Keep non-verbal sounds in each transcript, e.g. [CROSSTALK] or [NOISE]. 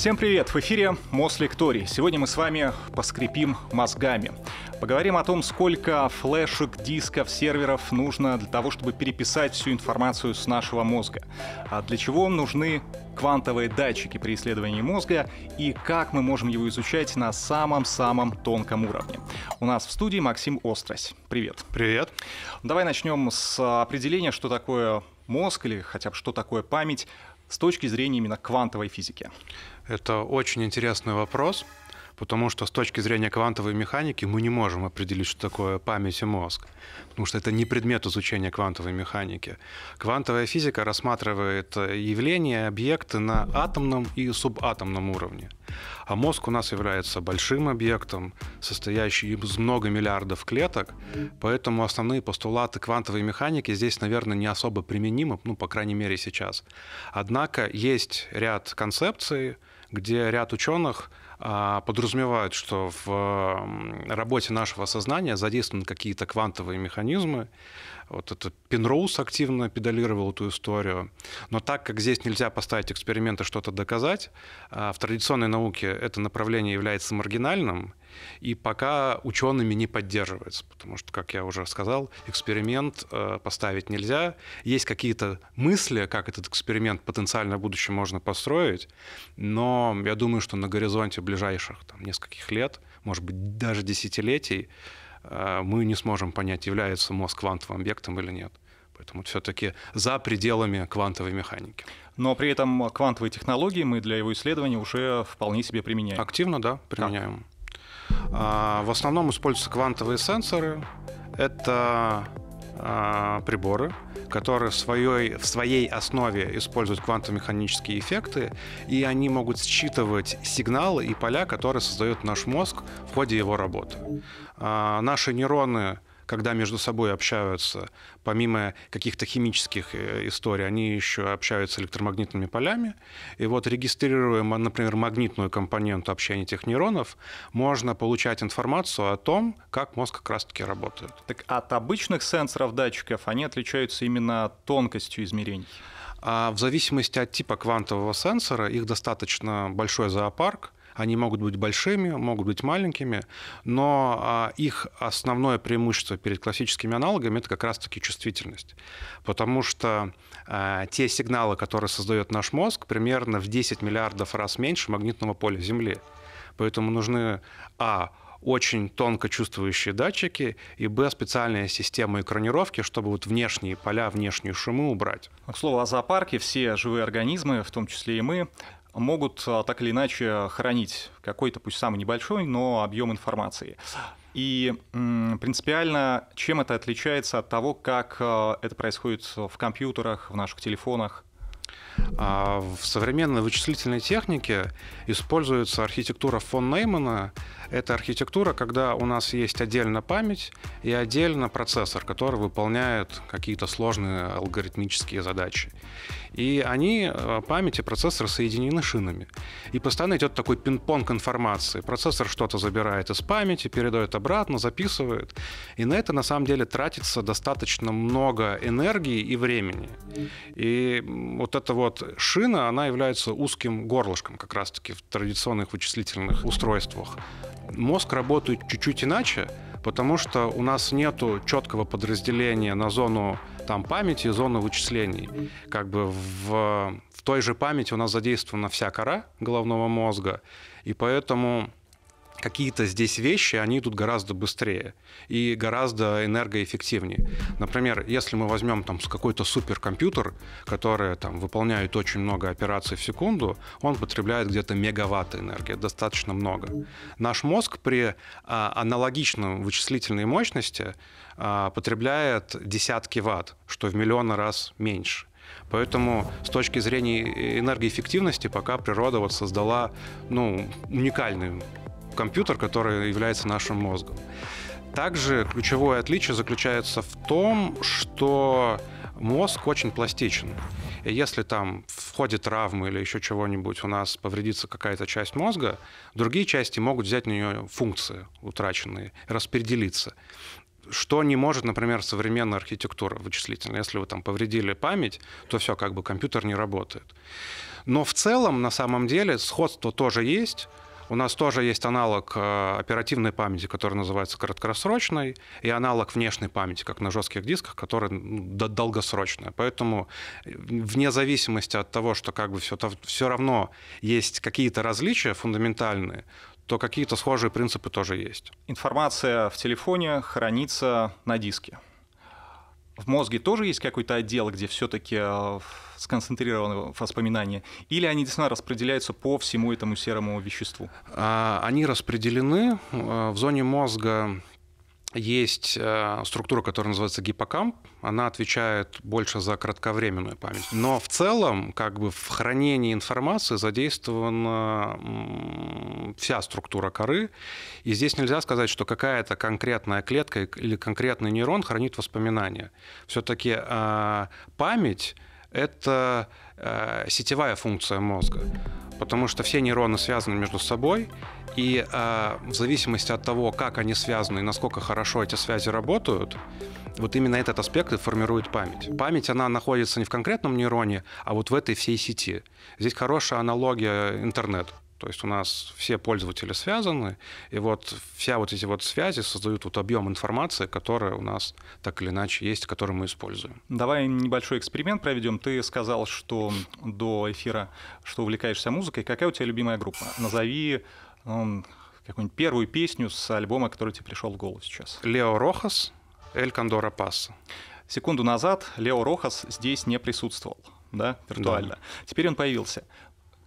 Всем привет! В эфире Мос Лекторий. Сегодня мы с вами поскрепим мозгами. Поговорим о том, сколько флешек, дисков, серверов нужно для того, чтобы переписать всю информацию с нашего мозга. А для чего нужны квантовые датчики при исследовании мозга и как мы можем его изучать на самом-самом тонком уровне. У нас в студии Максим Острось. Привет. Привет. Давай начнем с определения, что такое мозг или хотя бы что такое память с точки зрения именно квантовой физики. Это очень интересный вопрос, потому что с точки зрения квантовой механики мы не можем определить, что такое память и мозг, потому что это не предмет изучения квантовой механики. Квантовая физика рассматривает э, явления, объекты на атомном и субатомном уровне. А мозг у нас является большим объектом, состоящим из много миллиардов клеток, поэтому основные постулаты квантовой механики здесь, наверное, не особо применимы, ну, по крайней мере, сейчас. Однако есть ряд концепций, где ряд ученых а, подразумевают, что в работе нашего сознания задействованы какие-то квантовые механизмы, вот это Пенроуз активно педалировал эту историю. Но так как здесь нельзя поставить эксперименты, что-то доказать, а, в традиционной науке это направление является маргинальным, и пока учеными не поддерживается, потому что, как я уже сказал, эксперимент э, поставить нельзя. Есть какие-то мысли, как этот эксперимент потенциально в будущем можно построить, но я думаю, что на горизонте ближайших там, нескольких лет, может быть, даже десятилетий, Э, мы не сможем понять, является мозг квантовым объектом или нет. Поэтому все-таки за пределами квантовой механики. Но при этом квантовые технологии мы для его исследования уже вполне себе применяем. Активно, да, применяем. Как? В основном используются квантовые сенсоры. Это а, приборы, которые в своей, в своей основе используют квантово-механические эффекты, и они могут считывать сигналы и поля, которые создает наш мозг в ходе его работы. А, наши нейроны когда между собой общаются, помимо каких-то химических э, историй, они еще общаются электромагнитными полями. И вот регистрируя, например, магнитную компоненту общения этих нейронов, можно получать информацию о том, как мозг как раз-таки работает. Так от обычных сенсоров датчиков они отличаются именно тонкостью измерений? А в зависимости от типа квантового сенсора, их достаточно большой зоопарк, они могут быть большими, могут быть маленькими, но а, их основное преимущество перед классическими аналогами это как раз-таки чувствительность. Потому что а, те сигналы, которые создает наш мозг, примерно в 10 миллиардов раз меньше магнитного поля Земли. Поэтому нужны А очень тонко чувствующие датчики, и Б, специальная система экранировки, чтобы вот внешние поля, внешние шумы убрать. К слову о зоопарке, все живые организмы, в том числе и мы, могут а, так или иначе хранить какой-то, пусть самый небольшой, но объем информации. И принципиально, чем это отличается от того, как а, это происходит в компьютерах, в наших телефонах? А в современной вычислительной технике используется архитектура фон Неймана. Это архитектура, когда у нас есть отдельно память и отдельно процессор, который выполняет какие-то сложные алгоритмические задачи. И они, э, память и процессор, соединены шинами. И постоянно идет такой пинг-понг информации. Процессор что-то забирает из памяти, передает обратно, записывает. И на это, на самом деле, тратится достаточно много энергии и времени. И вот это вот вот шина, она является узким горлышком как раз-таки в традиционных вычислительных устройствах. Мозг работает чуть-чуть иначе, потому что у нас нет четкого подразделения на зону там, памяти зону вычислений. Как бы в, в той же памяти у нас задействована вся кора головного мозга, и поэтому какие-то здесь вещи, они идут гораздо быстрее и гораздо энергоэффективнее. Например, если мы возьмем там какой-то суперкомпьютер, который там выполняет очень много операций в секунду, он потребляет где-то мегаватт энергии, достаточно много. Наш мозг при а, аналогичном вычислительной мощности а, потребляет десятки ватт, что в миллионы раз меньше. Поэтому с точки зрения энергоэффективности пока природа вот создала ну, уникальный компьютер, который является нашим мозгом. Также ключевое отличие заключается в том, что мозг очень пластичен. И если там в ходе травмы или еще чего-нибудь у нас повредится какая-то часть мозга, другие части могут взять на нее функции утраченные, распределиться что не может, например, современная архитектура вычислительная. Если вы там повредили память, то все, как бы компьютер не работает. Но в целом, на самом деле, сходство тоже есть, у нас тоже есть аналог э, оперативной памяти, который называется краткосрочной, и аналог внешней памяти, как на жестких дисках, который ну, долгосрочная. Поэтому э, вне зависимости от того, что как бы все, все равно есть какие-то различия фундаментальные, то какие-то схожие принципы тоже есть. Информация в телефоне хранится на диске в мозге тоже есть какой-то отдел, где все-таки а, сконцентрированы воспоминания, или они действительно распределяются по всему этому серому веществу? А, они распределены а, в зоне мозга есть э, структура, которая называется гиппокамп. Она отвечает больше за кратковременную память. Но в целом, как бы в хранении информации задействована вся структура коры. И здесь нельзя сказать, что какая-то конкретная клетка или конкретный нейрон хранит воспоминания. Все-таки э, память это э, сетевая функция мозга, потому что все нейроны связаны между собой, и э, в зависимости от того, как они связаны и насколько хорошо эти связи работают, вот именно этот аспект и формирует память. Память, она находится не в конкретном нейроне, а вот в этой всей сети. Здесь хорошая аналогия интернет. То есть у нас все пользователи связаны, и вот вся вот эти вот связи создают вот объем информации, которая у нас так или иначе есть, который мы используем. Давай небольшой эксперимент проведем. Ты сказал, что до эфира, что увлекаешься музыкой. Какая у тебя любимая группа? Назови ну, какую-нибудь первую песню с альбома, который тебе пришел в голову сейчас. Лео Рохас, Эль Кондора Пасса. Секунду назад Лео Рохас здесь не присутствовал, да, виртуально. Да. Теперь он появился.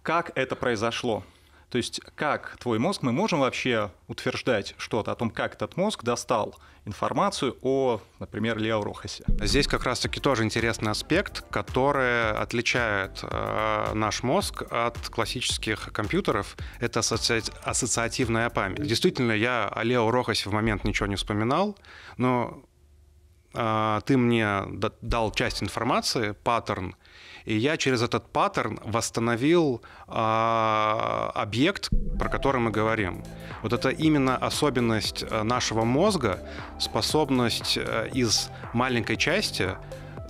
Как это произошло? То есть как твой мозг, мы можем вообще утверждать что-то о том, как этот мозг достал информацию о, например, Лео Рохасе. Здесь как раз-таки тоже интересный аспект, который отличает э, наш мозг от классических компьютеров. Это асоци... ассоциативная память. Действительно, я о Лео Рохасе в момент ничего не вспоминал, но а, ты мне дал часть информации, паттерн, и я через этот паттерн восстановил э, объект, про который мы говорим. Вот это именно особенность э, нашего мозга, способность э, из маленькой части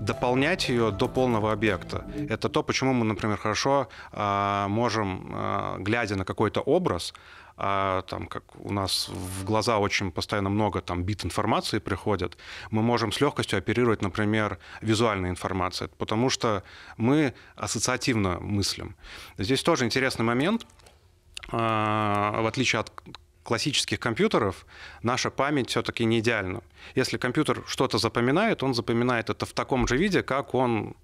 дополнять ее до полного объекта. Это то, почему мы, например, хорошо э, можем, э, глядя на какой-то образ, а, там, как у нас в глаза очень постоянно много там бит информации приходят, мы можем с легкостью оперировать, например, визуальной информацией, потому что мы ассоциативно мыслим. Здесь тоже интересный момент. А, в отличие от классических компьютеров наша память все-таки не идеальна. Если компьютер что-то запоминает, он запоминает это в таком же виде, как он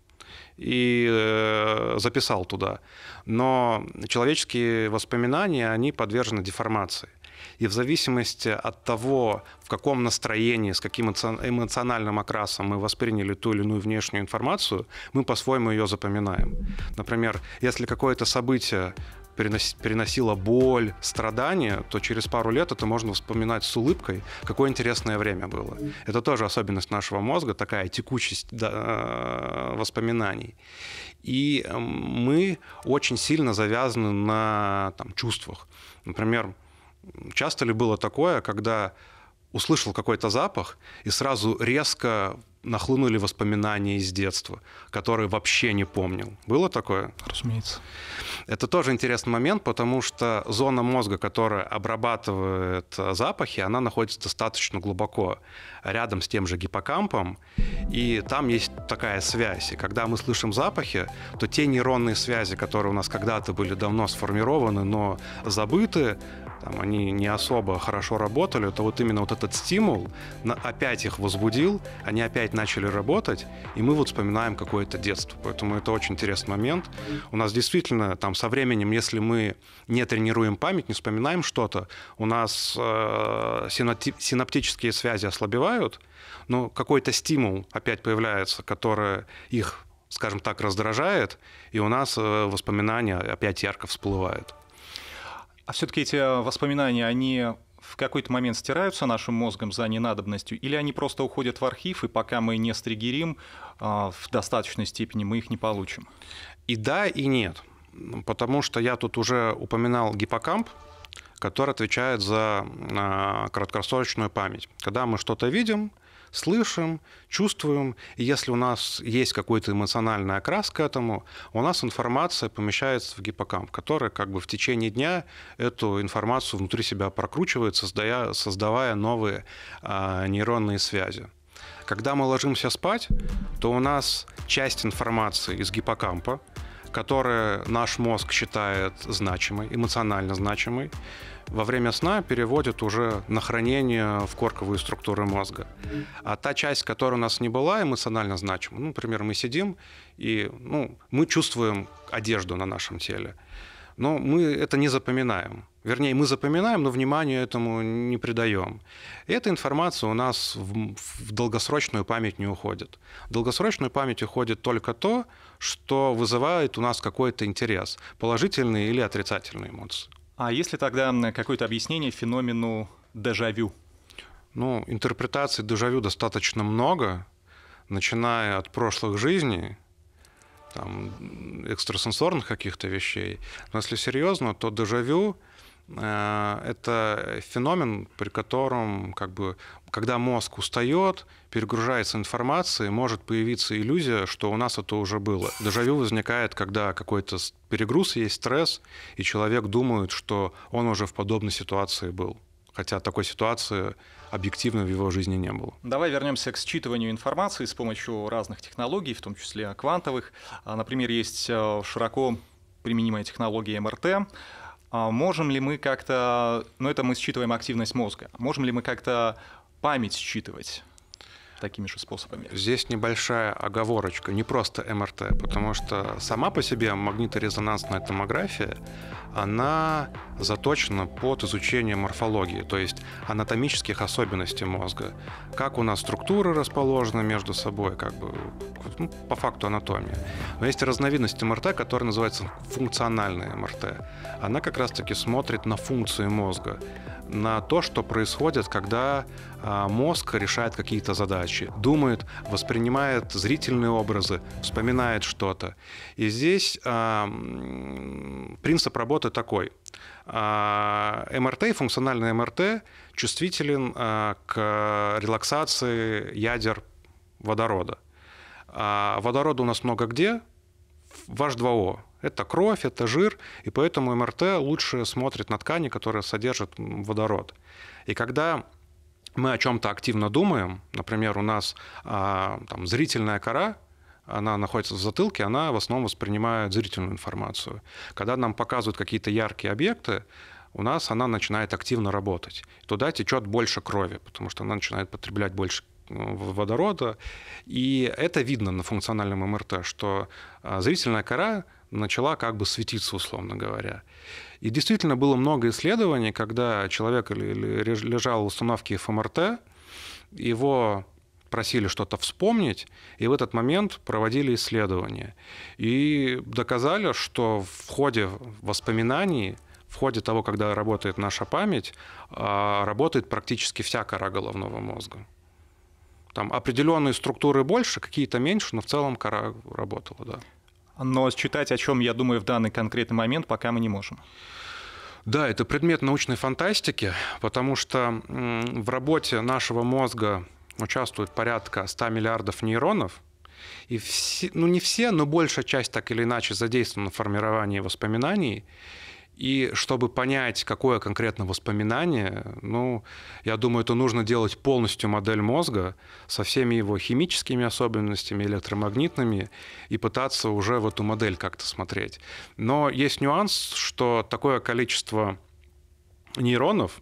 и э, записал туда. Но человеческие воспоминания, они подвержены деформации. И в зависимости от того, в каком настроении, с каким эмоциональным окрасом мы восприняли ту или иную внешнюю информацию, мы по-своему ее запоминаем. Например, если какое-то событие перенос, переносила боль, страдания, то через пару лет это можно вспоминать с улыбкой, какое интересное время было. Это тоже особенность нашего мозга, такая текучесть э, воспоминаний. И мы очень сильно завязаны на там, чувствах. Например, часто ли было такое, когда услышал какой-то запах и сразу резко нахлынули воспоминания из детства, которые вообще не помнил. Было такое? Разумеется. Это тоже интересный момент, потому что зона мозга, которая обрабатывает э, запахи, она находится достаточно глубоко рядом с тем же гиппокампом, и там есть такая связь. И когда мы слышим запахи, то те нейронные связи, которые у нас когда-то были давно сформированы, но забыты, там, они не особо хорошо работали, то вот именно вот этот стимул на, опять их возбудил, они опять начали работать, и мы вот вспоминаем какое-то детство. Поэтому это очень интересный момент. У нас действительно там со временем, если мы не тренируем память, не вспоминаем что-то, у нас э, синаптические связи ослабевают, но какой-то стимул опять появляется, который их скажем так, раздражает, и у нас э, воспоминания опять ярко всплывают. А все-таки эти э, воспоминания, они в какой-то момент стираются нашим мозгом за ненадобностью, или они просто уходят в архив, и пока мы не стригерим э, в достаточной степени, мы их не получим? И да, и нет. Потому что я тут уже упоминал гиппокамп, который отвечает за э, краткосрочную память. Когда мы что-то видим, слышим, чувствуем. И если у нас есть какой-то эмоциональный окрас к этому, у нас информация помещается в гиппокамп, который как бы в течение дня эту информацию внутри себя прокручивает, создая, создавая новые а, нейронные связи. Когда мы ложимся спать, то у нас часть информации из гиппокампа, которая наш мозг считает значимой, эмоционально значимой, во время сна переводят уже на хранение в корковые структуры мозга. А та часть, которая у нас не была эмоционально значима, ну, например, мы сидим и ну, мы чувствуем одежду на нашем теле, но мы это не запоминаем. Вернее, мы запоминаем, но внимания этому не придаем. эта информация у нас в, в долгосрочную память не уходит. В долгосрочную память уходит только то, что вызывает у нас какой-то интерес, положительные или отрицательные эмоции. А есть ли тогда какое-то объяснение феномену дежавю? Ну, интерпретаций дежавю достаточно много, начиная от прошлых жизней, там, экстрасенсорных каких-то вещей. Но если серьезно, то дежавю Э, это феномен, при котором, как бы, когда мозг устает, перегружается информацией, может появиться иллюзия, что у нас это уже было. Дежавю возникает, когда какой-то перегруз есть, стресс, и человек думает, что он уже в подобной ситуации был. Хотя такой ситуации объективно в его жизни не было. Давай вернемся к считыванию информации с помощью разных технологий, в том числе квантовых. А, например, есть э, широко применимая технология МРТ, а можем ли мы как-то, ну это мы считываем активность мозга, можем ли мы как-то память считывать? такими же способами. Здесь небольшая оговорочка, не просто МРТ, потому что сама по себе магниторезонансная томография, она заточена под изучение морфологии, то есть анатомических особенностей мозга. Как у нас структуры расположены между собой, как бы, ну, по факту анатомия. Но есть разновидность МРТ, которая называется функциональная МРТ. Она как раз-таки смотрит на функции мозга на то, что происходит, когда а, мозг решает какие-то задачи, думает, воспринимает зрительные образы, вспоминает что-то. И здесь а, принцип работы такой. А, МРТ, функциональный МРТ чувствителен к релаксации ядер водорода. Водорода у нас много где, в H2O, это кровь, это жир, и поэтому МРТ лучше смотрит на ткани, которые содержат водород. И когда мы о чем-то активно думаем, например, у нас а, там, зрительная кора, она находится в затылке, она в основном воспринимает зрительную информацию. Когда нам показывают какие-то яркие объекты, у нас она начинает активно работать. Туда течет больше крови, потому что она начинает потреблять больше э, водорода. И это видно на функциональном МРТ, что а, зрительная кора начала как бы светиться, условно говоря. И действительно было много исследований, когда человек лежал в установке ФМРТ, его просили что-то вспомнить, и в этот момент проводили исследования. И доказали, что в ходе воспоминаний в ходе того, когда работает наша память, а, работает практически вся кора головного мозга. Там определенные структуры больше, какие-то меньше, но в целом кора работала, да но считать, о чем я думаю в данный конкретный момент, пока мы не можем. Да, это предмет научной фантастики, потому что в работе нашего мозга участвует порядка 100 миллиардов нейронов, и все, ну не все, но большая часть так или иначе задействована в формировании воспоминаний. И чтобы понять, какое конкретно воспоминание, ну, я думаю, это нужно делать полностью модель мозга со всеми его химическими особенностями, электромагнитными, и пытаться уже в эту модель как-то смотреть. Но есть нюанс, что такое количество нейронов,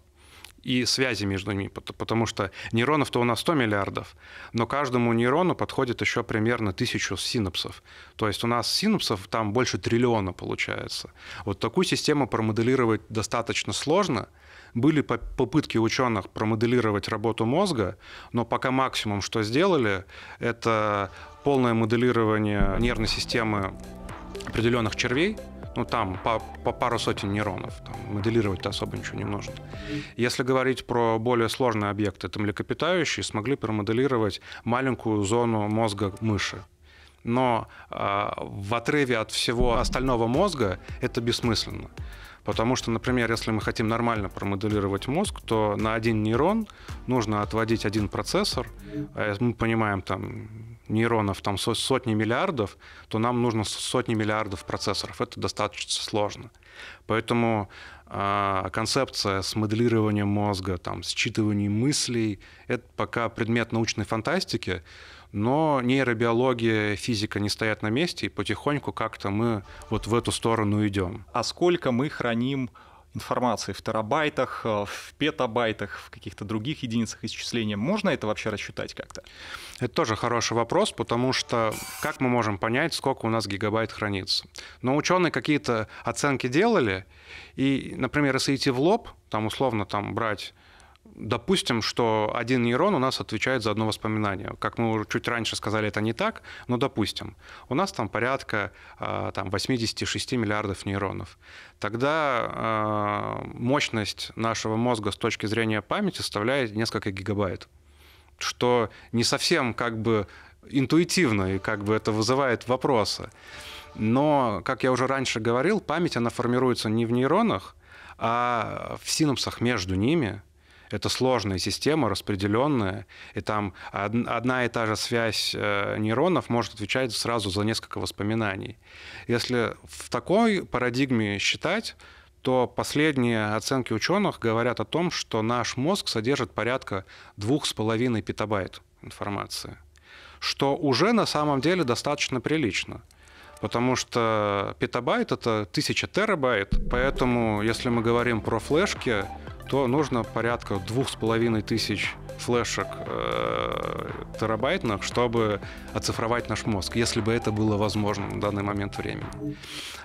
и связи между ними, потому что нейронов-то у нас 100 миллиардов, но каждому нейрону подходит еще примерно тысячу синапсов. То есть у нас синапсов там больше триллиона получается. Вот такую систему промоделировать достаточно сложно, были попытки ученых промоделировать работу мозга, но пока максимум, что сделали, это полное моделирование нервной системы определенных червей, ну, там по, по пару сотен нейронов. Там моделировать-то особо ничего не нужно. Если говорить про более сложные объекты, это млекопитающие, смогли промоделировать маленькую зону мозга мыши но э, в отрыве от всего остального мозга это бессмысленно. Потому что, например, если мы хотим нормально промоделировать мозг, то на один нейрон нужно отводить один процессор. Э, мы понимаем, там, нейронов там сотни миллиардов, то нам нужно сотни миллиардов процессоров. Это достаточно сложно. Поэтому э, концепция с моделированием мозга, там, считыванием мыслей, это пока предмет научной фантастики, но нейробиология, физика не стоят на месте, и потихоньку как-то мы вот в эту сторону идем. А сколько мы храним информации в терабайтах, э, в петабайтах, в каких-то других единицах исчисления. Можно это вообще рассчитать как-то? Это тоже хороший вопрос, потому что как мы можем понять, сколько у нас гигабайт хранится? Но ученые какие-то оценки делали, и, например, если идти в лоб, там условно там брать допустим, что один нейрон у нас отвечает за одно воспоминание. Как мы уже чуть раньше сказали, это не так, но допустим, у нас там порядка а, там, 86 миллиардов нейронов. Тогда а, мощность нашего мозга с точки зрения памяти составляет несколько гигабайт, что не совсем как бы интуитивно, и как бы это вызывает вопросы. Но, как я уже раньше говорил, память, она формируется не в нейронах, а в синапсах между ними – это сложная система, распределенная, и там одна и та же связь э, нейронов может отвечать сразу за несколько воспоминаний. Если в такой парадигме считать, то последние оценки ученых говорят о том, что наш мозг содержит порядка 2,5 петабайт информации, что уже на самом деле достаточно прилично. Потому что петабайт — это тысяча терабайт, поэтому если мы говорим про флешки, то нужно порядка двух с половиной тысяч флешек э, терабайтных, чтобы оцифровать наш мозг, если бы это было возможно на данный момент времени.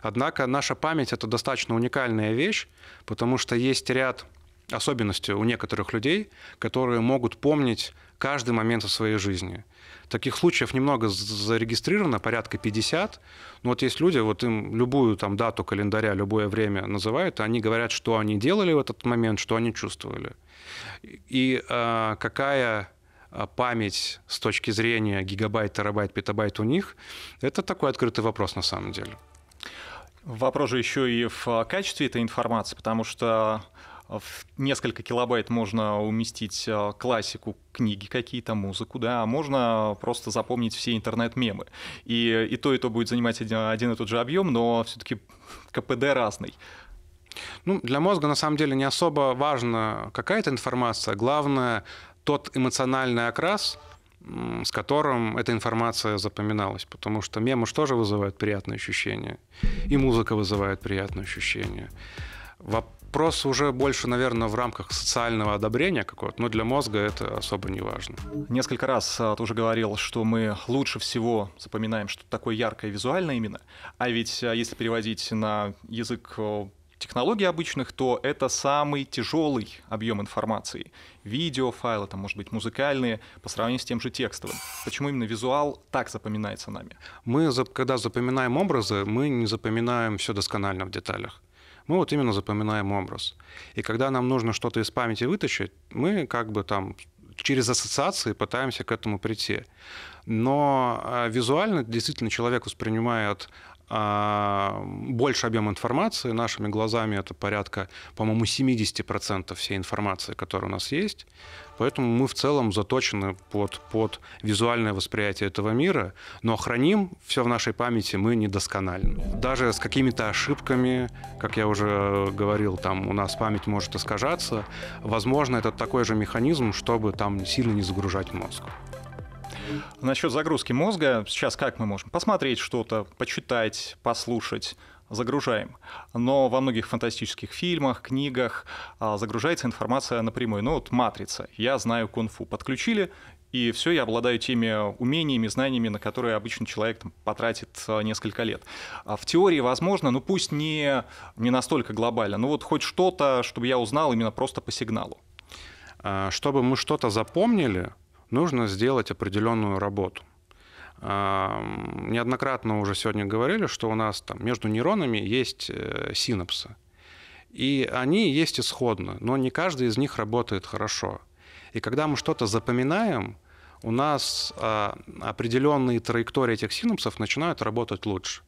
Однако наша память — это достаточно уникальная вещь, потому что есть ряд особенностей у некоторых людей, которые могут помнить каждый момент в своей жизни. Таких случаев немного зарегистрировано, порядка 50. Но ну, вот есть люди, вот им любую там дату календаря, любое время называют, они говорят, что они делали в этот момент, что они чувствовали. И э, какая а, память с точки зрения гигабайт, терабайт, петабайт у них, это такой открытый вопрос на самом деле. Вопрос же еще и в качестве этой информации, потому что в несколько килобайт можно уместить э, классику, книги какие-то, музыку, да, а можно просто запомнить все интернет-мемы. И, и то, и то будет занимать один, один и тот же объем, но все-таки КПД разный. Ну, для мозга на самом деле не особо важна какая-то информация, главное тот эмоциональный окрас, с которым эта информация запоминалась, потому что мем уж тоже вызывает приятные ощущения, и музыка вызывает приятные ощущения вопрос уже больше, наверное, в рамках социального одобрения какого-то, но для мозга это особо не важно. Несколько раз а, ты уже говорил, что мы лучше всего запоминаем что-то такое яркое визуальное именно, а ведь а, если переводить на язык технологий обычных, то это самый тяжелый объем информации. Видеофайлы, там, может быть, музыкальные, по сравнению с тем же текстовым. Почему именно визуал так запоминается нами? Мы, когда запоминаем образы, мы не запоминаем все досконально в деталях мы вот именно запоминаем образ. И когда нам нужно что-то из памяти вытащить, мы как бы там через ассоциации пытаемся к этому прийти. Но э, визуально действительно человек воспринимает а, больше объем информации. Нашими глазами это порядка, по-моему, 70% всей информации, которая у нас есть. Поэтому мы в целом заточены под, под визуальное восприятие этого мира, но храним все в нашей памяти мы недосконально. Даже с какими-то ошибками, как я уже говорил, там у нас память может искажаться. Возможно, это такой же механизм, чтобы там сильно не загружать мозг. Насчет загрузки мозга, сейчас как мы можем? Посмотреть что-то, почитать, послушать загружаем. Но во многих фантастических фильмах, книгах а, загружается информация напрямую. Ну вот «Матрица», я знаю кунг-фу. Подключили, и все, я обладаю теми умениями, знаниями, на которые обычно человек там, потратит а, несколько лет. А в теории возможно, но пусть не, не настолько глобально, но ну вот хоть что-то, чтобы я узнал именно просто по сигналу. Чтобы мы что-то запомнили, нужно сделать определенную работу. А, неоднократно уже сегодня говорили, что у нас там между нейронами есть э, синапсы. И они есть исходно, но не каждый из них работает хорошо. И когда мы что-то запоминаем, у нас а, определенные траектории этих синапсов начинают работать лучше.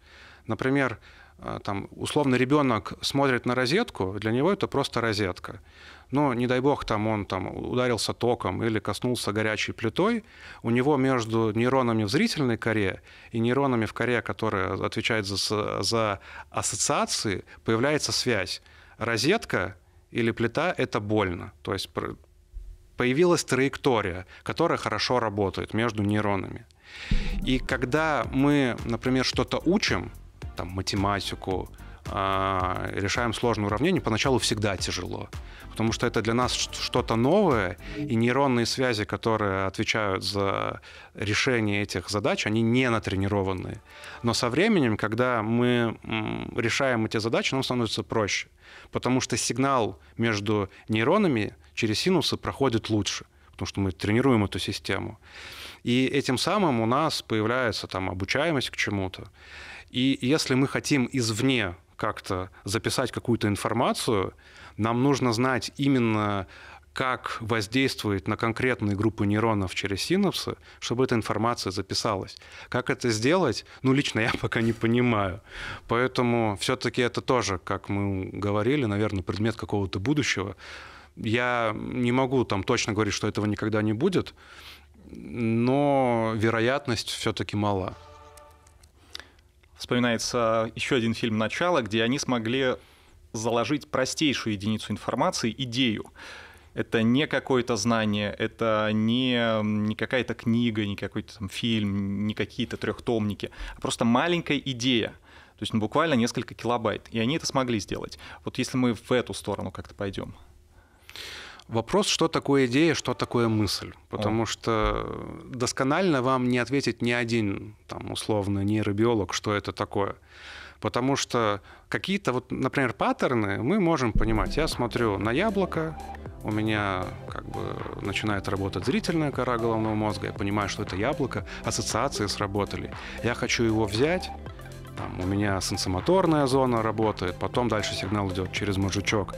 Например, а, там, условно, ребенок смотрит на розетку, для него это просто розетка. Но, не дай бог, там он там, ударился током или коснулся горячей плитой, у него между нейронами в зрительной коре и нейронами в коре, которая отвечает за, за ассоциации, появляется связь. Розетка или плита – это больно. То есть появилась траектория, которая хорошо работает между нейронами. И когда мы, например, что-то учим – там, математику, а, решаем сложные уравнения, поначалу всегда тяжело. Потому что это для нас что-то новое, и нейронные связи, которые отвечают за решение этих задач, они не натренированы. Но со временем, когда мы решаем эти задачи, нам становится проще. Потому что сигнал между нейронами через синусы проходит лучше. Потому что мы тренируем эту систему. И этим самым у нас появляется там обучаемость к чему-то. И если мы хотим извне как-то записать какую-то информацию, нам нужно знать именно как воздействует на конкретные группы нейронов через синапсы, чтобы эта информация записалась. Как это сделать, ну, лично я [LAUGHS] пока не понимаю. Поэтому все-таки это тоже, как мы говорили, наверное, предмет какого-то будущего. Я не могу там точно говорить, что этого никогда не будет, но вероятность все-таки мала вспоминается еще один фильм «Начало», где они смогли заложить простейшую единицу информации, идею. Это не какое-то знание, это не, не какая-то книга, не какой-то там фильм, не какие-то трехтомники, а просто маленькая идея. То есть ну, буквально несколько килобайт. И они это смогли сделать. Вот если мы в эту сторону как-то пойдем. Вопрос, что такое идея, что такое мысль. Потому а. что досконально вам не ответит ни один, там, условно, нейробиолог, что это такое. Потому что какие-то, вот, например, паттерны мы можем понимать. Я смотрю на яблоко, у меня как бы начинает работать зрительная кора головного мозга, я понимаю, что это яблоко, ассоциации сработали. Я хочу его взять, там, у меня сенсомоторная зона работает, потом дальше сигнал идет через мозжечок,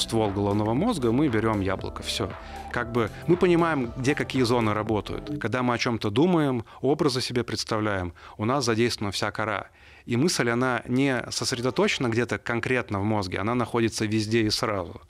ствол головного мозга, мы берем яблоко, все. Как бы мы понимаем, где какие зоны работают. Когда мы о чем-то думаем, образы себе представляем, у нас задействована вся кора. И мысль, она не сосредоточена где-то конкретно в мозге, она находится везде и сразу.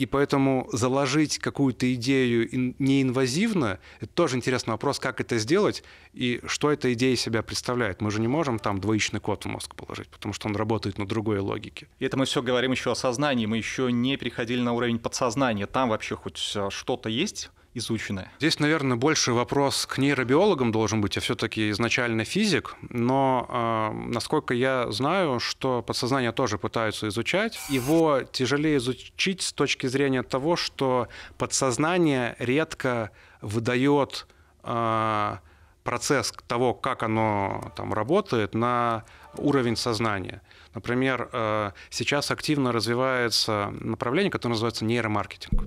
И поэтому заложить какую-то идею неинвазивно, это тоже интересный вопрос, как это сделать и что эта идея из себя представляет. Мы же не можем там двоичный код в мозг положить, потому что он работает на другой логике. И это мы все говорим еще о сознании, мы еще не переходили на уровень подсознания. Там вообще хоть э, что-то есть? изучены. Здесь, наверное, больше вопрос к нейробиологам должен быть. Я а все-таки изначально физик, но э, насколько я знаю, что подсознание тоже пытаются изучать. Его тяжелее изучить с точки зрения того, что подсознание редко выдает э, процесс того, как оно там работает, на уровень сознания. Например, э, сейчас активно развивается направление, которое называется нейромаркетинг,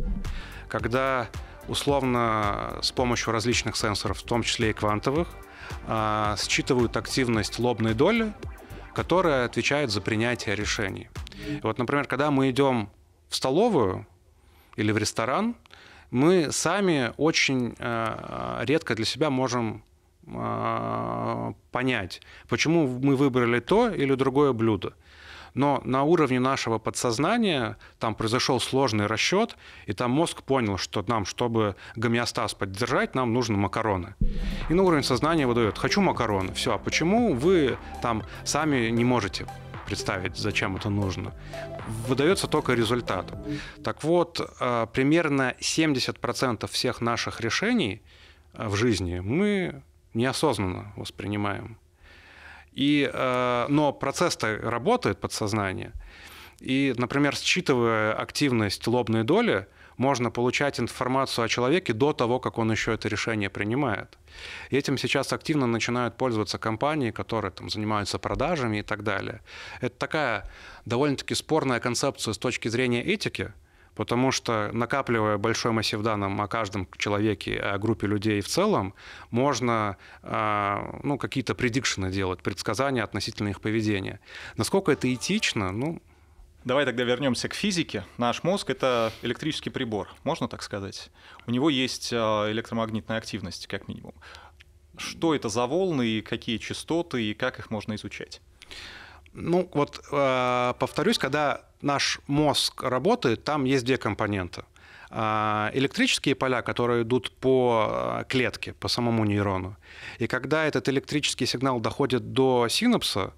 когда условно с помощью различных сенсоров, в том числе и квантовых, а, считывают активность лобной доли, которая отвечает за принятие решений. И вот, например, когда мы идем в столовую или в ресторан, мы сами очень а, редко для себя можем а, понять, почему мы выбрали то или другое блюдо но на уровне нашего подсознания там произошел сложный расчет, и там мозг понял, что нам, чтобы гомеостаз поддержать, нам нужны макароны. И на уровень сознания выдает, хочу макароны, все, а почему вы там сами не можете? представить, зачем это нужно. Выдается только результат. Так вот, э, примерно 70% всех наших решений э, в жизни мы неосознанно воспринимаем. И, э, но процесс-то работает подсознание. И, например, считывая активность лобной доли, можно получать информацию о человеке до того, как он еще это решение принимает. И этим сейчас активно начинают пользоваться компании, которые там, занимаются продажами и так далее. Это такая довольно-таки спорная концепция с точки зрения этики, потому что накапливая большой массив данных о каждом человеке, о группе людей в целом, можно а, ну, какие-то предикшены делать, предсказания относительно их поведения. Насколько это этично, ну, Давай тогда вернемся к физике. Наш мозг это электрический прибор, можно так сказать. У него есть а, электромагнитная активность, как минимум. Что это за волны и какие частоты и как их можно изучать? Ну вот а, повторюсь, когда наш мозг работает, там есть две компонента. Электрические поля, которые идут по а, клетке, по самому нейрону. И когда этот электрический сигнал доходит до синапса,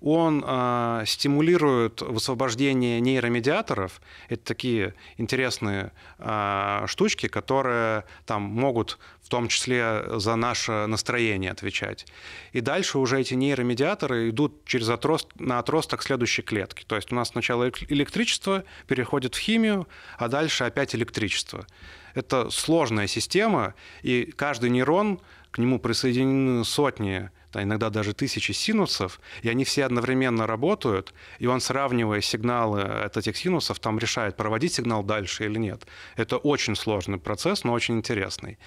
он э, стимулирует высвобождение нейромедиаторов. Это такие интересные э, штучки, которые там могут в том числе за наше настроение отвечать. И дальше уже эти нейромедиаторы идут через отрост, на отросток следующей клетки. То есть у нас сначала электричество переходит в химию, а дальше опять электричество. Это сложная система, и каждый нейрон, к нему присоединены сотни да, иногда даже тысячи синусов, и они все одновременно работают, и он, сравнивая сигналы от этих синусов, там решает, проводить сигнал дальше или нет. Это очень сложный процесс, но очень интересный.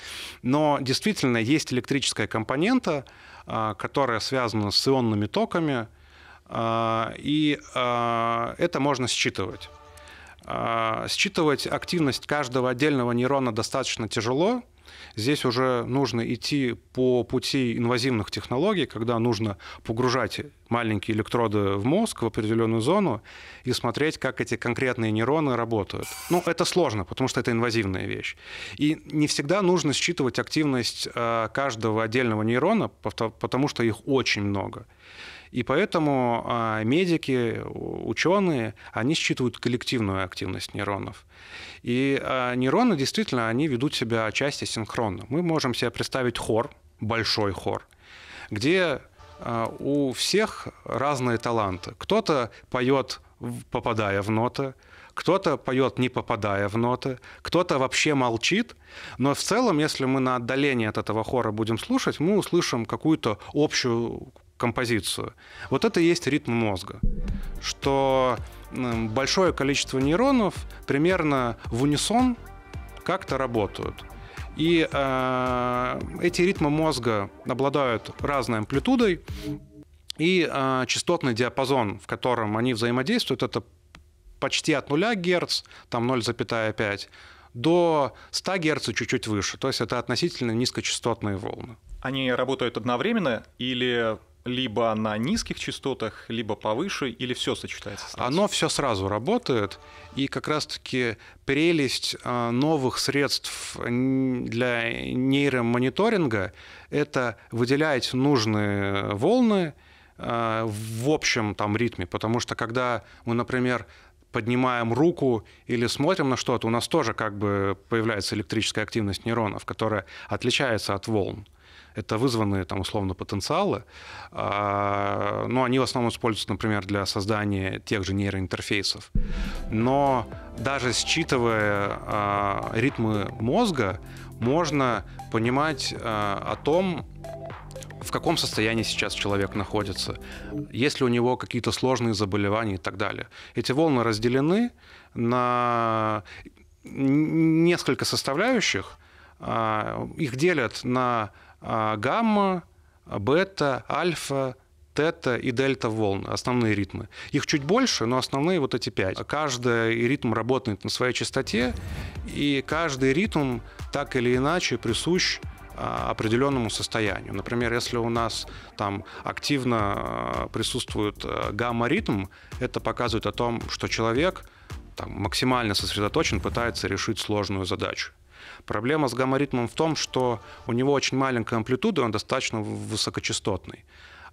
Но действительно есть электрическая компонента, а, которая связана с ионными токами, а, и а, это можно считывать. Считывать активность каждого отдельного нейрона достаточно тяжело, Здесь уже нужно идти по пути инвазивных технологий, когда нужно погружать маленькие электроды в мозг, в определенную зону, и смотреть, как эти конкретные нейроны работают. Ну, это сложно, потому что это инвазивная вещь. И не всегда нужно считывать активность э, каждого отдельного нейрона, потому что их очень много. И поэтому а, медики, ученые, они считывают коллективную активность нейронов. И а, нейроны действительно, они ведут себя отчасти синхронно. Мы можем себе представить хор, большой хор, где а, у всех разные таланты. Кто-то поет, попадая в ноты, кто-то поет, не попадая в ноты, кто-то вообще молчит, но в целом, если мы на отдалении от этого хора будем слушать, мы услышим какую-то общую композицию. Вот это и есть ритм мозга, что большое количество нейронов примерно в унисон как-то работают. И э, эти ритмы мозга обладают разной амплитудой, и э, частотный диапазон, в котором они взаимодействуют, это почти от 0 Гц, там 0,5, до 100 Гц чуть-чуть выше. То есть это относительно низкочастотные волны. Они работают одновременно или либо на низких частотах, либо повыше, или все сочетается? С Оно все сразу работает, и как раз-таки прелесть а, новых средств для нейромониторинга – это выделять нужные волны а, в общем там ритме, потому что когда мы, например, поднимаем руку или смотрим на что-то, у нас тоже как бы появляется электрическая активность нейронов, которая отличается от волн это вызванные там условно потенциалы, а, но они в основном используются, например, для создания тех же нейроинтерфейсов. Но даже считывая а, ритмы мозга, можно понимать а, о том, в каком состоянии сейчас человек находится, есть ли у него какие-то сложные заболевания и так далее. Эти волны разделены на несколько составляющих. Их делят на а, гамма, бета, альфа, тета и дельта волны основные ритмы. Их чуть больше, но основные вот эти пять. Каждый ритм работает на своей частоте, и каждый ритм так или иначе присущ а, определенному состоянию. Например, если у нас там активно а, присутствует гамма-ритм, это показывает о том, что человек там, максимально сосредоточен, пытается решить сложную задачу. Проблема с гамма-ритмом в том, что у него очень маленькая амплитуда, он достаточно высокочастотный.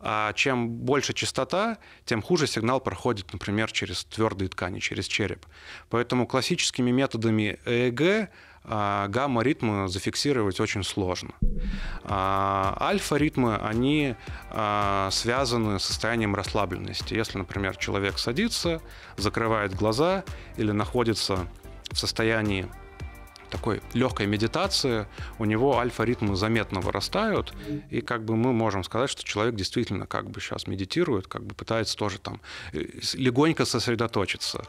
А чем больше частота, тем хуже сигнал проходит, например, через твердые ткани, через череп. Поэтому классическими методами ЭЭГ а, гамма-ритмы зафиксировать очень сложно. А, альфа-ритмы, они а, связаны с состоянием расслабленности. Если, например, человек садится, закрывает глаза или находится в состоянии такой легкой медитации у него альфа-ритмы заметно вырастают, и как бы мы можем сказать, что человек действительно как бы сейчас медитирует, как бы пытается тоже там э, легонько сосредоточиться.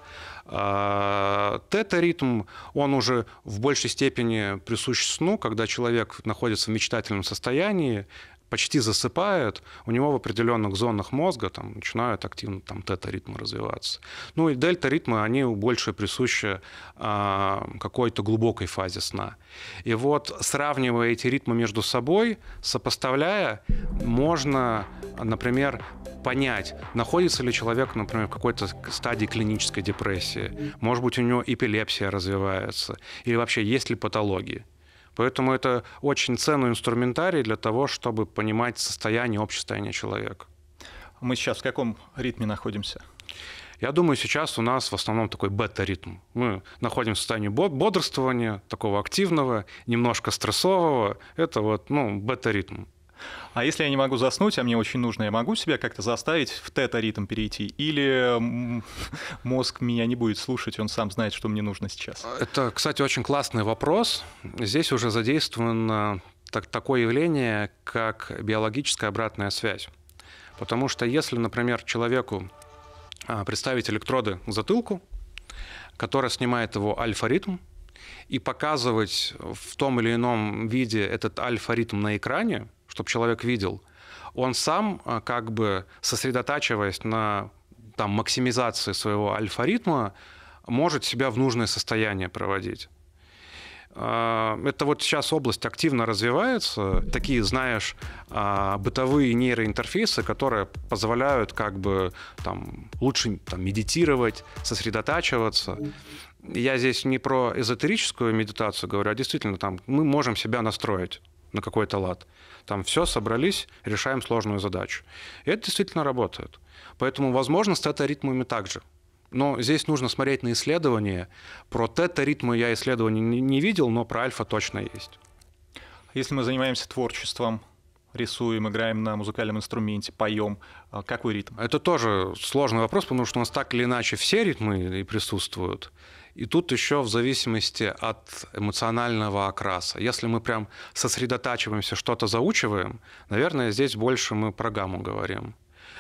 А, тета-ритм, он уже в большей степени присущ сну, когда человек находится в мечтательном состоянии, почти засыпает, у него в определенных зонах мозга там, начинают активно там, тета-ритмы развиваться. Ну и дельта-ритмы, они больше присущи э, какой-то глубокой фазе сна. И вот сравнивая эти ритмы между собой, сопоставляя, можно, например, понять, находится ли человек, например, в какой-то стадии клинической депрессии, может быть, у него эпилепсия развивается, или вообще есть ли патологии. Поэтому это очень ценный инструментарий для того, чтобы понимать состояние, общее состояние человека. Мы сейчас в каком ритме находимся? Я думаю, сейчас у нас в основном такой бета-ритм. Мы находимся в состоянии бодрствования, такого активного, немножко стрессового. Это вот, ну, бета-ритм. А если я не могу заснуть, а мне очень нужно, я могу себя как-то заставить в тета-ритм перейти? Или [LAUGHS] мозг меня не будет слушать, он сам знает, что мне нужно сейчас? Это, кстати, очень классный вопрос. Здесь уже задействовано так, такое явление, как биологическая обратная связь. Потому что если, например, человеку а, представить электроды к затылку, которая снимает его альфа-ритм, и показывать в том или ином виде этот альфа-ритм на экране, чтобы человек видел. Он сам, а, как бы сосредотачиваясь на там, максимизации своего альфа-ритма, может себя в нужное состояние проводить. А, это вот сейчас область активно развивается. Такие, знаешь, а, бытовые нейроинтерфейсы, которые позволяют как бы там, лучше там, медитировать, сосредотачиваться. Я здесь не про эзотерическую медитацию говорю, а действительно там мы можем себя настроить на какой-то лад. Там все, собрались, решаем сложную задачу. И это действительно работает. Поэтому, возможно, с тета-ритмами также. Но здесь нужно смотреть на исследования. Про тета-ритмы я исследований не видел, но про альфа точно есть. Если мы занимаемся творчеством, рисуем, играем на музыкальном инструменте, поем. А какой ритм? Это тоже сложный вопрос, потому что у нас так или иначе все ритмы и присутствуют. И тут еще в зависимости от эмоционального окраса. Если мы прям сосредотачиваемся, что-то заучиваем, наверное, здесь больше мы про гамму говорим.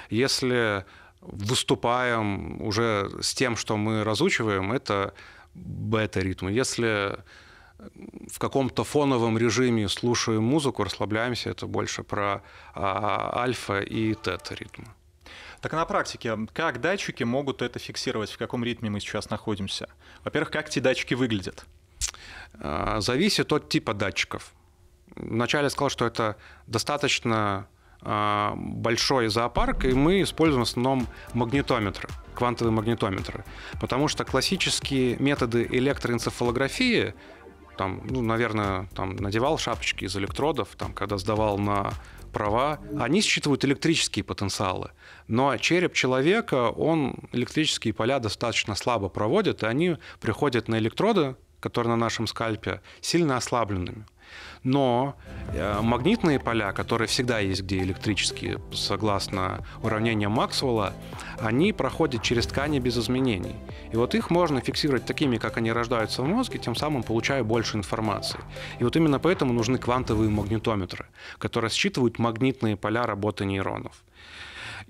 Если выступаем уже с тем, что мы разучиваем, это бета-ритмы. Если в каком-то фоновом режиме слушаем музыку, расслабляемся, это больше про а, альфа и тета-ритмы. Так на практике, как датчики могут это фиксировать, в каком ритме мы сейчас находимся? Во-первых, как эти датчики выглядят? А, зависит от типа датчиков. Вначале сказал, что это достаточно а, большой зоопарк, и мы используем в основном магнитометры, квантовые магнитометры. Потому что классические методы электроэнцефалографии там, ну, наверное, там надевал шапочки из электродов, там, когда сдавал на права, они считывают электрические потенциалы. Но череп человека, он электрические поля достаточно слабо проводит, и они приходят на электроды, которые на нашем скальпе, сильно ослабленными. Но э, магнитные поля, которые всегда есть, где электрические, согласно уравнениям Максвелла, они проходят через ткани без изменений. И вот их можно фиксировать такими, как они рождаются в мозге, тем самым получая больше информации. И вот именно поэтому нужны квантовые магнитометры, которые считывают магнитные поля работы нейронов.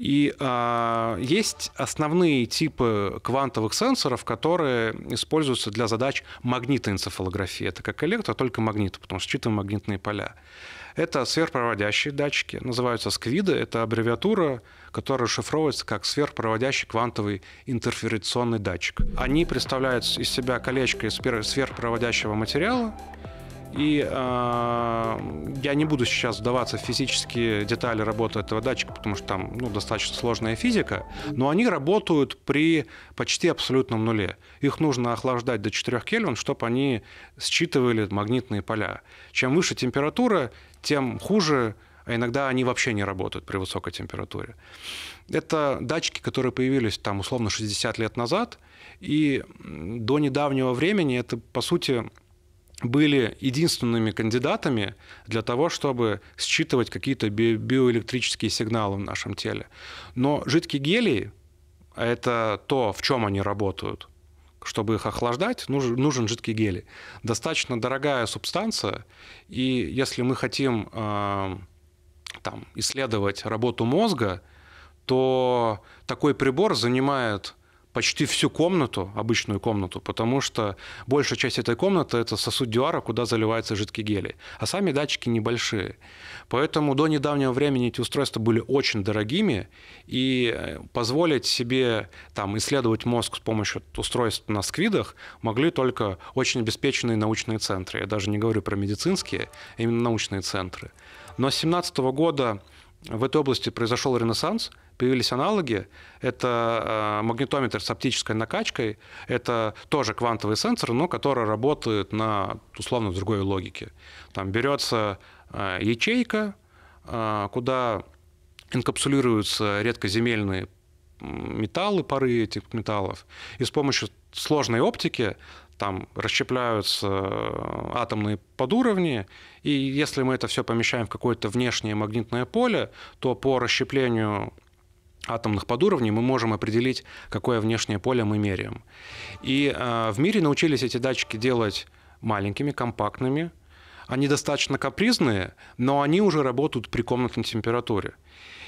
И а, есть основные типы квантовых сенсоров, которые используются для задач магнитоэнцефалографии. Это как электро, только магнит, потому что считываем магнитные поля. Это сверхпроводящие датчики, называются сквиды. Это аббревиатура, которая шифровывается как сверхпроводящий квантовый интерференционный датчик. Они представляют из себя колечко из сверхпроводящего материала, и э, я не буду сейчас вдаваться в физические детали работы этого датчика, потому что там ну, достаточно сложная физика, но они работают при почти абсолютном нуле. Их нужно охлаждать до 4 Кельвин, чтобы они считывали магнитные поля. Чем выше температура, тем хуже а иногда они вообще не работают при высокой температуре. Это датчики, которые появились там условно 60 лет назад, и до недавнего времени это, по сути, были единственными кандидатами для того, чтобы считывать какие-то би- биоэлектрические сигналы в нашем теле. Но жидкие гелии — это то, в чем они работают. Чтобы их охлаждать, нужен, нужен жидкий гелий. Достаточно дорогая субстанция, и если мы хотим э, там, исследовать работу мозга, то такой прибор занимает почти всю комнату, обычную комнату, потому что большая часть этой комнаты – это сосуд дюара, куда заливается жидкий гелий. А сами датчики небольшие. Поэтому до недавнего времени эти устройства были очень дорогими, и э, позволить себе там, исследовать мозг с помощью устройств на сквидах могли только очень обеспеченные научные центры. Я даже не говорю про медицинские, а именно научные центры. Но с 2017 года в этой области произошел ренессанс – появились аналоги. Это э, магнитометр с оптической накачкой. Это тоже квантовый сенсор, но который работает на условно другой логике. Там берется э, ячейка, э, куда инкапсулируются редкоземельные металлы, пары этих металлов. И с помощью сложной оптики там расщепляются атомные подуровни, и если мы это все помещаем в какое-то внешнее магнитное поле, то по расщеплению атомных подуровней мы можем определить, какое внешнее поле мы меряем. И э, в мире научились эти датчики делать маленькими, компактными, они достаточно капризные, но они уже работают при комнатной температуре.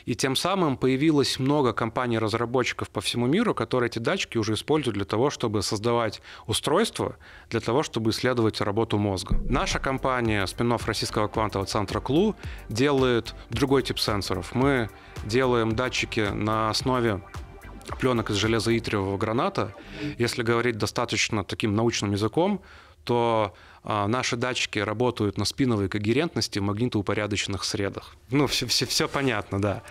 И тем самым появилось много компаний-разработчиков по всему миру, которые эти датчики уже используют для того, чтобы создавать устройства, для того, чтобы исследовать работу мозга. Наша компания, спин российского квантового центра КЛУ, делает другой тип сенсоров. Мы делаем датчики на основе пленок из железоитриевого граната. Если говорить достаточно таким научным языком, то а, наши датчики работают на спиновой когерентности в магнитоупорядоченных средах. Ну, все, все, все понятно, да.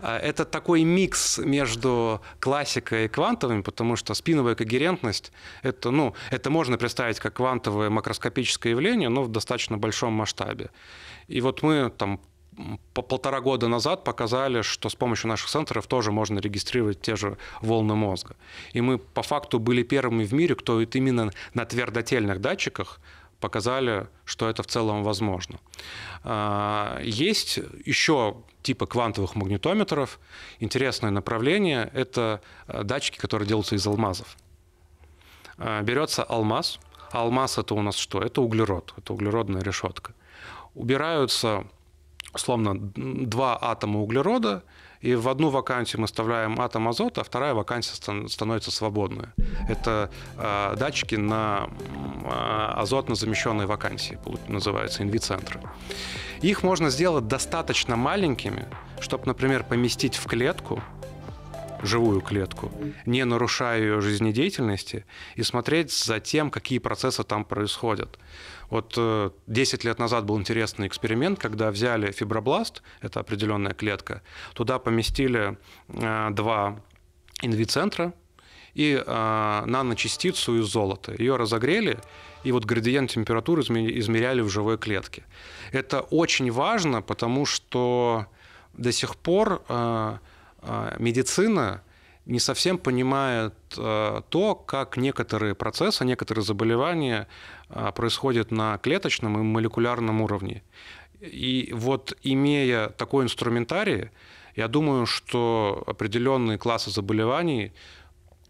А, это такой микс между классикой и квантовым, потому что спиновая когерентность это, ну, это можно представить как квантовое макроскопическое явление, но в достаточно большом масштабе. И вот мы там по полтора года назад показали, что с помощью наших сенсоров тоже можно регистрировать те же волны мозга. И мы по факту были первыми в мире, кто именно на твердотельных датчиках показали, что это в целом возможно. А, есть еще типа квантовых магнитометров. Интересное направление – это э, датчики, которые делаются из алмазов. А, берется алмаз. Алмаз – это у нас что? Это углерод, это углеродная решетка. Убираются, словно два атома углерода – и в одну вакансию мы вставляем атом азота, а вторая вакансия становится свободная. Это э, датчики на э, а, азотно замещенные вакансии, называются инвицентры. Их можно сделать достаточно маленькими, чтобы, например, поместить в клетку живую клетку, не нарушая ее жизнедеятельности, и смотреть за тем, какие процессы там происходят. Вот 10 э, лет назад был интересный эксперимент, когда взяли фибробласт, это определенная клетка, туда поместили э, два инвицентра и э, наночастицу из золота. Ее разогрели, и вот градиент температуры измеряли в живой клетке. Это очень важно, потому что до сих пор медицина не совсем понимает э, то, как некоторые процессы, некоторые заболевания э, происходят на клеточном и молекулярном уровне. И вот имея такой инструментарий, я думаю, что определенные классы заболеваний,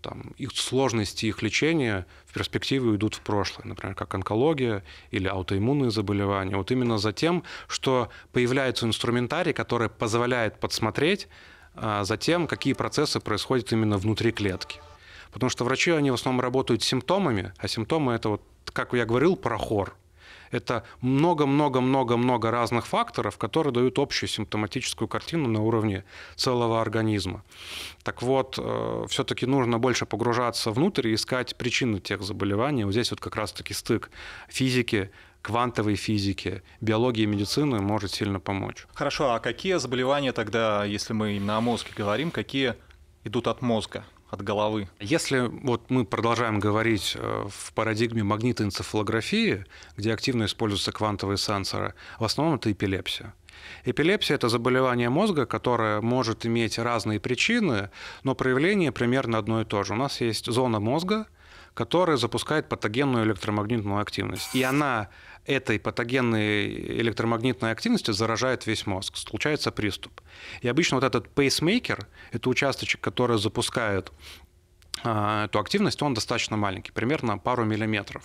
там, их сложности, их лечения в перспективе уйдут в прошлое, например, как онкология или аутоиммунные заболевания. Вот именно за тем, что появляется инструментарий, который позволяет подсмотреть а, за тем, какие процессы происходят именно внутри клетки. Потому что врачи, они в основном работают с симптомами, а симптомы – это, вот, как я говорил, прохор. Это много-много-много-много разных факторов, которые дают общую симптоматическую картину на уровне целого организма. Так вот, э, все-таки нужно больше погружаться внутрь и искать причины тех заболеваний. Вот здесь вот как раз-таки стык физики, квантовой физики, биологии и медицины может сильно помочь. Хорошо, а какие заболевания тогда, если мы именно о мозге говорим, какие идут от мозга? от головы. Если вот мы продолжаем говорить э, в парадигме магнитоэнцефалографии, где активно используются квантовые сенсоры, в основном это эпилепсия. Эпилепсия – это заболевание мозга, которое может иметь разные причины, но проявление примерно одно и то же. У нас есть зона мозга, которая запускает патогенную электромагнитную активность. И она этой патогенной электромагнитной активности заражает весь мозг, случается приступ. И обычно вот этот пейсмейкер, это участочек, который запускает а, эту активность, он достаточно маленький, примерно пару миллиметров.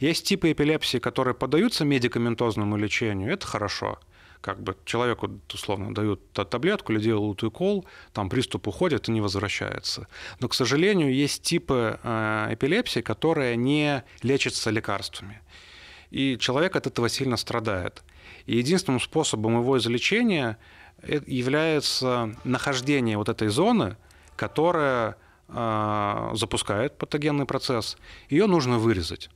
Есть типы эпилепсии, которые поддаются медикаментозному лечению, это хорошо. Как бы человеку, условно, дают таблетку или делают укол, там приступ уходит и не возвращается. Но, к сожалению, есть типы а, эпилепсии, которые не лечатся лекарствами и человек от этого сильно страдает. И единственным способом его излечения э, является нахождение вот этой зоны, которая а, запускает патогенный процесс, ее нужно вырезать.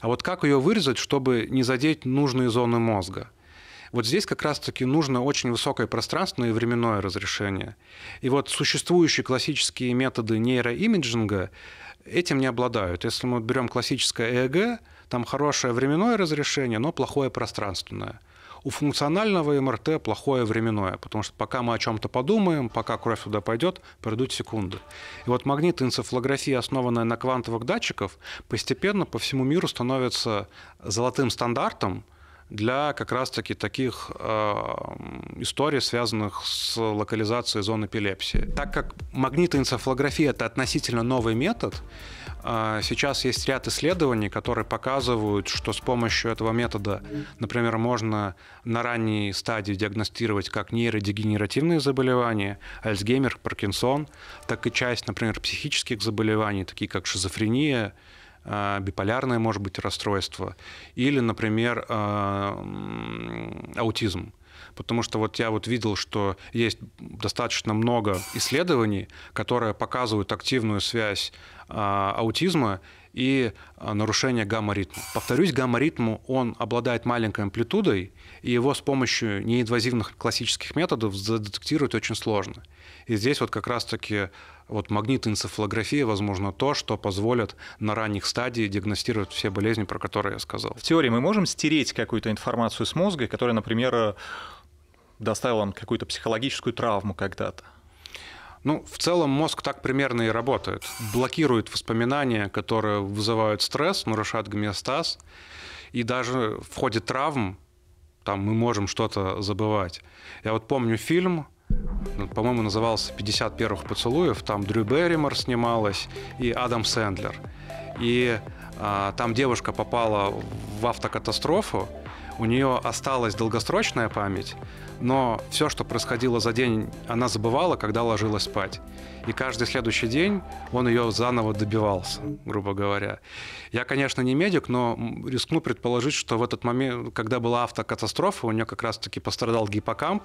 А вот как ее вырезать, чтобы не задеть нужные зоны мозга? Вот здесь как раз-таки нужно очень высокое пространственное и временное разрешение. И вот существующие классические методы нейроимиджинга этим не обладают. Если мы берем классическое ЭЭГ, там хорошее временное разрешение, но плохое пространственное. У функционального МРТ плохое временное, потому что пока мы о чем-то подумаем, пока кровь туда пойдет, пройдут секунды. И вот магнитоэнцефалография, основанная на квантовых датчиках, постепенно по всему миру становится золотым стандартом, для как раз-таки таких э, историй, связанных с локализацией зон эпилепсии. Так как магнитоэнцефалография – это относительно новый метод, а, сейчас есть ряд исследований, которые показывают, что с помощью этого метода, например, можно на ранней стадии диагностировать как нейродегенеративные заболевания, Альцгеймер, Паркинсон, так и часть, например, психических заболеваний, такие как шизофрения, а, биполярное, может быть, расстройство, или, например, а, аутизм потому что вот я вот видел, что есть достаточно много исследований, которые показывают активную связь а, аутизма и а, нарушение гамма-ритма. Повторюсь, гамма-ритм, он обладает маленькой амплитудой, и его с помощью неинвазивных классических методов задетектировать очень сложно. И здесь вот как раз-таки вот магнитоэнцефалография, возможно, то, что позволит на ранних стадиях диагностировать все болезни, про которые я сказал. В теории мы можем стереть какую-то информацию с мозга, которая, например, доставил вам какую-то психологическую травму когда-то? Ну, в целом мозг так примерно и работает. Блокирует воспоминания, которые вызывают стресс, нарушают гомеостаз. И даже в ходе травм там мы можем что-то забывать. Я вот помню фильм, ну, по-моему, назывался «50 первых поцелуев». Там Дрю Берримор снималась и Адам Сэндлер. И а, там девушка попала в автокатастрофу, у нее осталась долгосрочная память, но все, что происходило за день, она забывала, когда ложилась спать. И каждый следующий день он ее заново добивался, грубо говоря. Я, конечно, не медик, но рискну предположить, что в этот момент, когда была автокатастрофа, у нее как раз-таки пострадал гиппокамп,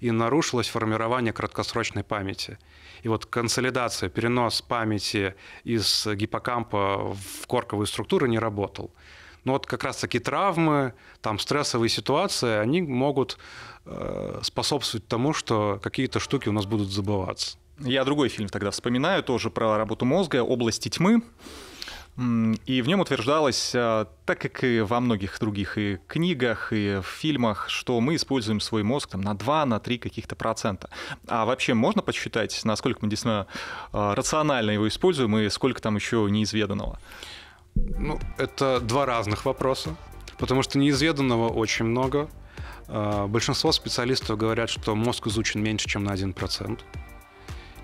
и нарушилось формирование краткосрочной памяти. И вот консолидация, перенос памяти из гиппокампа в корковую структуру не работал. Но вот как раз-таки травмы, там стрессовые ситуации, они могут э, способствовать тому, что какие-то штуки у нас будут забываться. Я другой фильм тогда вспоминаю, тоже про работу мозга «Области тьмы». И в нем утверждалось, э, так как и во многих других и книгах, и в фильмах, что мы используем свой мозг там, на 2, на 3 каких-то процента. А вообще можно подсчитать, насколько мы действительно э, рационально его используем и сколько там еще неизведанного? Ну, это два разных вопроса, потому что неизведанного очень много. А, большинство специалистов говорят, что мозг изучен меньше, чем на 1%.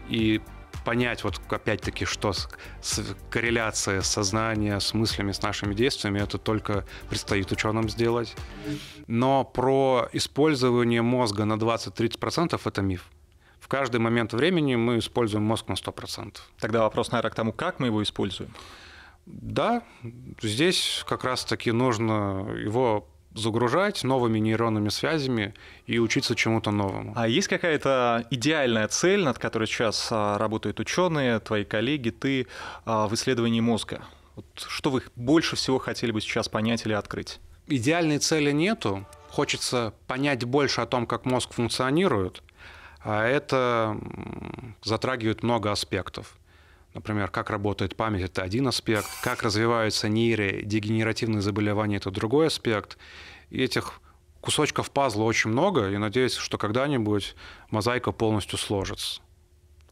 И понять, вот опять-таки, что с, с, корреляция сознания с мыслями, с нашими действиями, это только предстоит ученым сделать. Но про использование мозга на 20-30% это миф. В каждый момент времени мы используем мозг на 100%. Тогда вопрос, наверное, к тому, как мы его используем. Да, здесь как раз-таки нужно его загружать новыми нейронными связями и учиться чему-то новому. А есть какая-то идеальная цель, над которой сейчас а, работают ученые, твои коллеги, ты а, в исследовании мозга? Вот что вы больше всего хотели бы сейчас понять или открыть? Идеальной цели нету. Хочется понять больше о том, как мозг функционирует, а это затрагивает много аспектов. Например, как работает память – это один аспект, как развиваются нейродегенеративные заболевания – это другой аспект. И этих кусочков пазла очень много, и надеюсь, что когда-нибудь мозаика полностью сложится.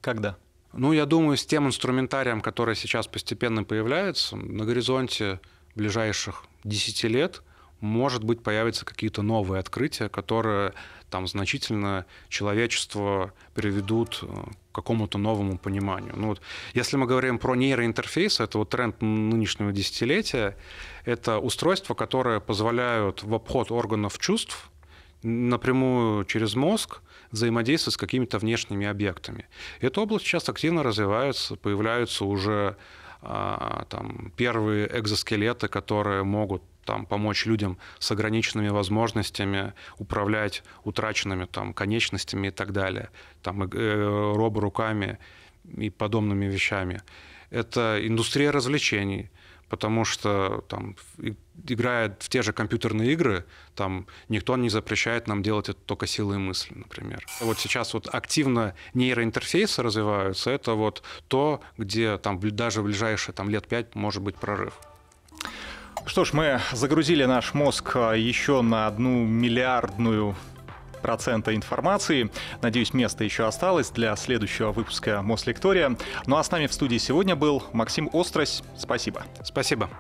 Когда? Ну, я думаю, с тем инструментарием, который сейчас постепенно появляется, на горизонте ближайших 10 лет – может быть, появятся какие-то новые открытия, которые там значительно человечество приведут э, к какому-то новому пониманию. Ну, вот, если мы говорим про нейроинтерфейс, это вот тренд нынешнего десятилетия, это устройства, которые позволяют в обход органов чувств напрямую через мозг взаимодействовать с какими-то внешними объектами. Эта область сейчас активно развивается, появляются уже а, там, первые экзоскелеты, которые могут там, помочь людям с ограниченными возможностями управлять утраченными там, конечностями и так далее, там, э, роборуками и подобными вещами. Это индустрия развлечений – потому что там, играя в те же компьютерные игры, там никто не запрещает нам делать это только силой мысли, например. Вот сейчас вот активно нейроинтерфейсы развиваются, это вот то, где там даже в ближайшие там, лет пять может быть прорыв. Что ж, мы загрузили наш мозг а, еще на одну миллиардную 33% информации. Надеюсь, место еще осталось для следующего выпуска Мослектория. Ну а с нами в студии сегодня был Максим Острось. Спасибо. Спасибо.